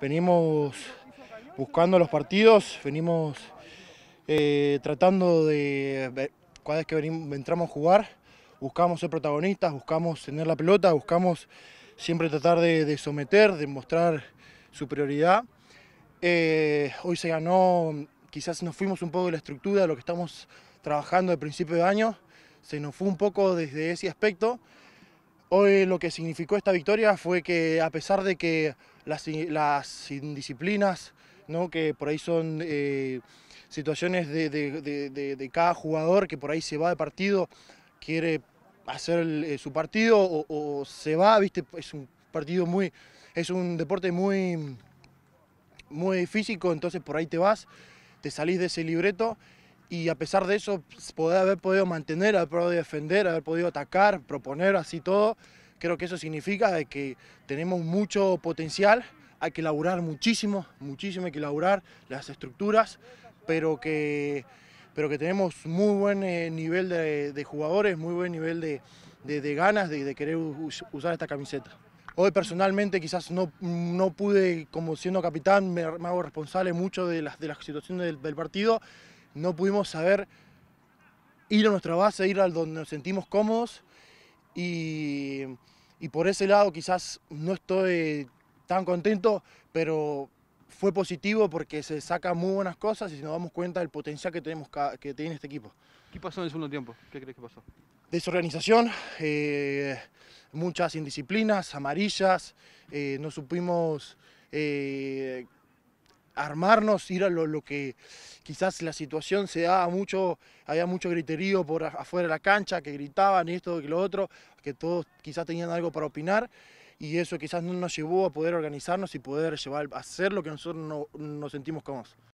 venimos buscando los partidos, venimos eh, tratando de, cada es que entramos a jugar, buscamos ser protagonistas, buscamos tener la pelota, buscamos siempre tratar de, someter, de mostrar superioridad. Eh, hoy se ganó, quizás nos fuimos un poco de la estructura de lo que estamos trabajando al principio de año, se nos fue un poco desde ese aspecto, Hoy lo que significó esta victoria fue que a pesar de que las, indisciplinas, que por ahí son eh, situaciones de, cada jugador que por ahí se va de partido, quiere hacer eh, su partido o, se va, viste, es un partido muy, es un deporte muy, muy físico, entonces por ahí te vas, te salís de ese libreto y a pesar de eso pues, poder haber podido mantener, haber podido defender, haber podido atacar, proponer, así todo, creo que eso significa de que tenemos mucho potencial, hay que laburar muchísimo, muchísimo hay que laburar las estructuras, pero que, pero que tenemos muy buen eh, nivel de, jugadores, muy buen nivel de, de, ganas de, querer usar esta camiseta. Hoy personalmente quizás no, no pude, como siendo capitán, me, hago responsable mucho de las, de las situaciones del partido, no pudimos saber ir a nuestra base, ir a donde nos sentimos cómodos y, por ese lado quizás no estoy tan contento, pero fue positivo porque se saca muy buenas cosas y nos damos cuenta del potencial que, tenemos, que tiene este equipo. ¿Qué pasó en el segundo tiempo? ¿Qué crees que pasó? Desorganización, eh, muchas indisciplinas, amarillas, eh, no supimos eh, armarnos, ir a lo, que quizás la situación se daba mucho, había mucho griterío por afuera de la cancha, que gritaban esto, y lo otro, que todos quizás tenían algo para opinar y eso quizás no nos llevó a poder organizarnos y poder llevar, hacer lo que nosotros nos sentimos cómodos.